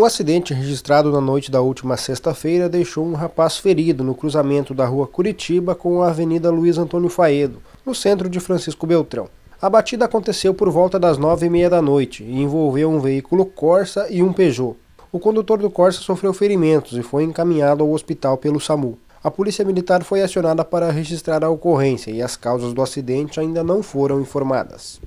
Um acidente registrado na noite da última sexta-feira deixou um rapaz ferido no cruzamento da rua Curitiba com a Avenida Luiz Antônio Faedo, no centro de Francisco Beltrão. A batida aconteceu por volta das nove e meia da noite e envolveu um veículo Corsa e um Peugeot. O condutor do Corsa sofreu ferimentos e foi encaminhado ao hospital pelo SAMU. A polícia militar foi acionada para registrar a ocorrência e as causas do acidente ainda não foram informadas.